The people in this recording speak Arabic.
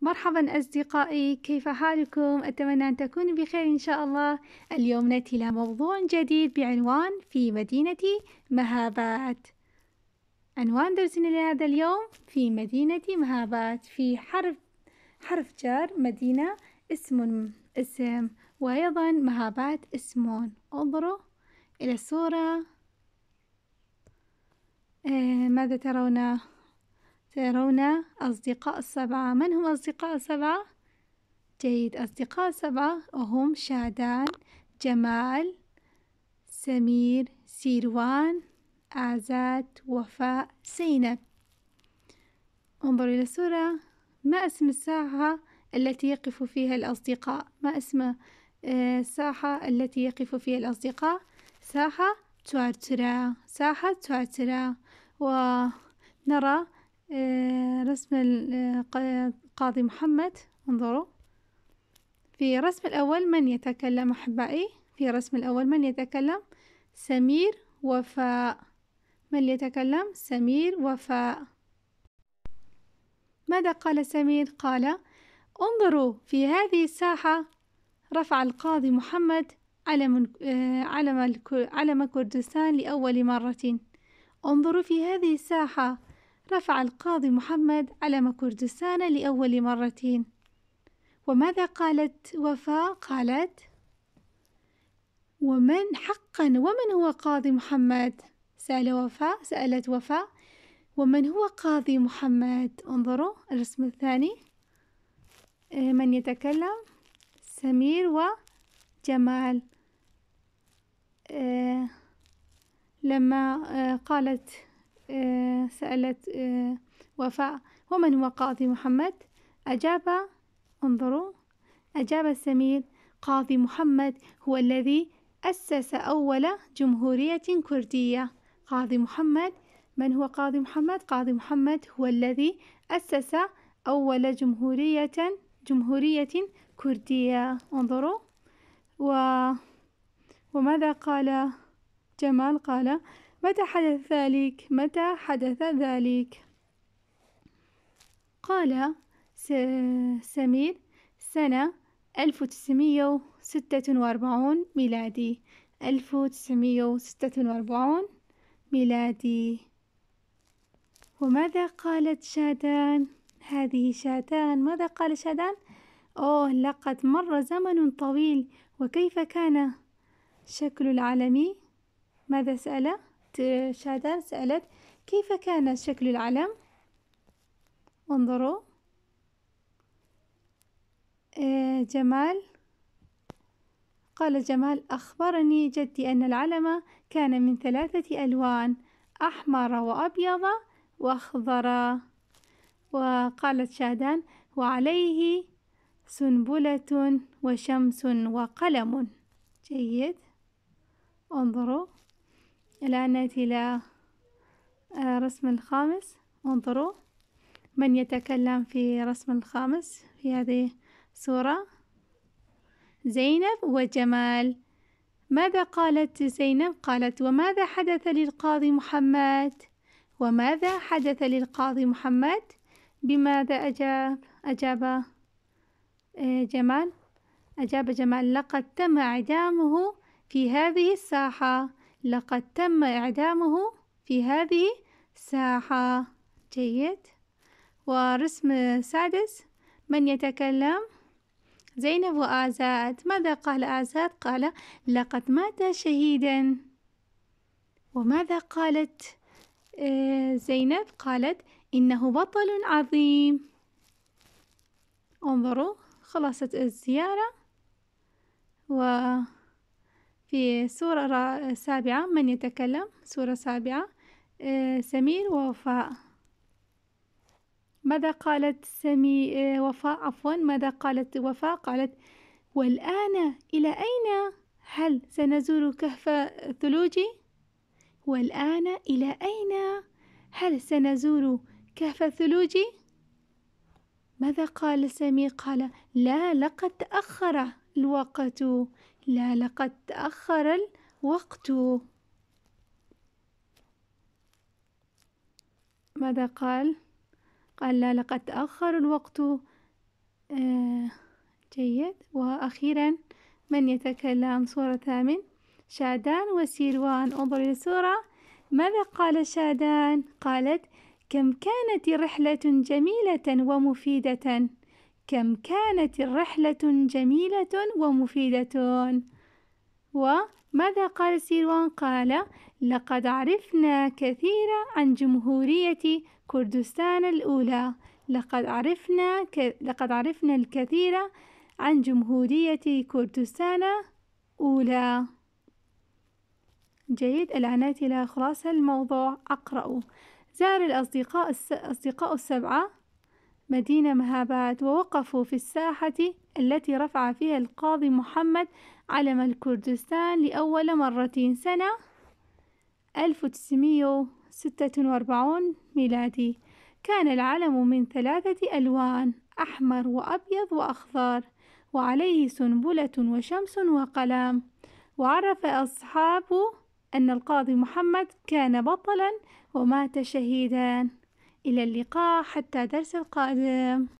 مرحبا أصدقائي كيف حالكم؟ أتمنى أن تكونوا بخير إن شاء الله اليوم نأتي إلى موضوع جديد بعنوان في مدينة مهابات عنوان درسنا لهذا اليوم في مدينة مهابات في حرف حرف جار مدينة اسم اسم وأيضا مهابات اسم انظروا إلى الصورة إيه، ماذا ترون ترون أصدقاء السبعة من هم أصدقاء السبعة؟ جيد أصدقاء السبعة وهم شادان جمال سمير سيروان عزات وفاء زينب انظروا إلى الصورة ما اسم الساحة التي يقف فيها الأصدقاء ما اسم آه، الساحة التي يقف فيها الأصدقاء ساحة تواترا ساحة تواترا ونرى آه، رسم القاضي آه، محمد انظروا في الرسم الأول من يتكلم أحبائي في الرسم الأول من يتكلم سمير وفاء من يتكلم سمير وفاء ماذا قال سمير قال انظروا في هذه الساحة رفع القاضي محمد علم آه، علم علم كردستان لأول مرة انظروا في هذه الساحة رفع القاضي محمد علم كردستان لأول مرة وماذا قالت وفاء قالت ومن حقا ومن هو قاضي محمد سأل وفاء سألت وفاء ومن هو قاضي محمد انظروا الرسم الثاني آه، من يتكلم سمير وجمال آه، لما آه، قالت آه، سألت آه، وفاء ومن هو قاضي محمد أجاب انظروا أجاب السمير قاضي محمد هو الذي أسس أول جمهورية كردية قاضي محمد من هو قاضي محمد؟ قاضي محمد هو الذي أسس أول جمهورية جمهورية كردية انظروا و وماذا قال جمال قال متى حدث ذلك متى حدث ذلك قال سمير سنة ألف وتسعمية وستة وأربعون ميلادي ألف وتسعمية وستة وأربعون ميلادي وماذا قالت شادان هذه شادان ماذا قال شادان أوه لقد مر زمن طويل وكيف كان شكل العالم ماذا سأله شادان سألت كيف كان شكل العلم انظروا آه، جمال قال جمال أخبرني جدي أن العلم كان من ثلاثة ألوان أحمر وأبيض وأخضر وقالت شادان وعليه سنبلة وشمس وقلم جيد انظروا الآن نأتي إلى الرسم آه، الخامس انظروا من يتكلم في الرسم الخامس في هذه الصورة زينب وجمال ماذا قالت زينب؟ قالت وماذا حدث للقاضي محمد؟ وماذا حدث للقاضي محمد؟ بماذا أجاب؟ أجاب آه، جمال أجاب جمال لقد تم إعدامه في هذه الساحة لقد تم إعدامه في هذه الساحة جيد ورسم سادس من يتكلم زينب وآزاد ماذا قال آزاد قال لقد مات شهيدا وماذا قالت آه، زينب قالت إنه بطل عظيم انظروا خلصت الزيارة و في سورة سابعة من يتكلم سورة سابعة آه، سمير ووفاء ماذا قالت سمي آه، وفاء عفوا ماذا قالت وفاء قالت والآن إلى أين هل سنزور كهف ثلوجي والآن إلى أين هل سنزور كهف ثلوجي ماذا قال سمير قال لا لقد تأخر الوقت لا لقد تأخر الوقت ماذا قال قال لا لقد تأخر الوقت آه جيد وأخيرا من يتكلم صورة ثامن شادان وسيروان انظر إلى الصورة ماذا قال شادان قالت كم كانت رحلة جميلة ومفيدة كم كانت الرحلة جميلة ومفيدة وماذا قال سيروان قال لقد عرفنا كثيرا عن جمهورية كردستان الأولى لقد عرفنا ك... لقد عرفنا الكثير عن جمهورية كردستان أولى جيد الآن إلى خلاصة الموضوع أقرأ زار الأصدقاء الس... أصدقاء السبعة مدينة مهابات ووقفوا في الساحة التي رفع فيها القاضي محمد علم الكردستان لأول مرة سنة 1946 ميلادي كان العلم من ثلاثة ألوان أحمر وأبيض وأخضر وعليه سنبلة وشمس وقلم وعرف أصحابه أن القاضي محمد كان بطلا ومات شهيدا إلى اللقاء حتى درس القادم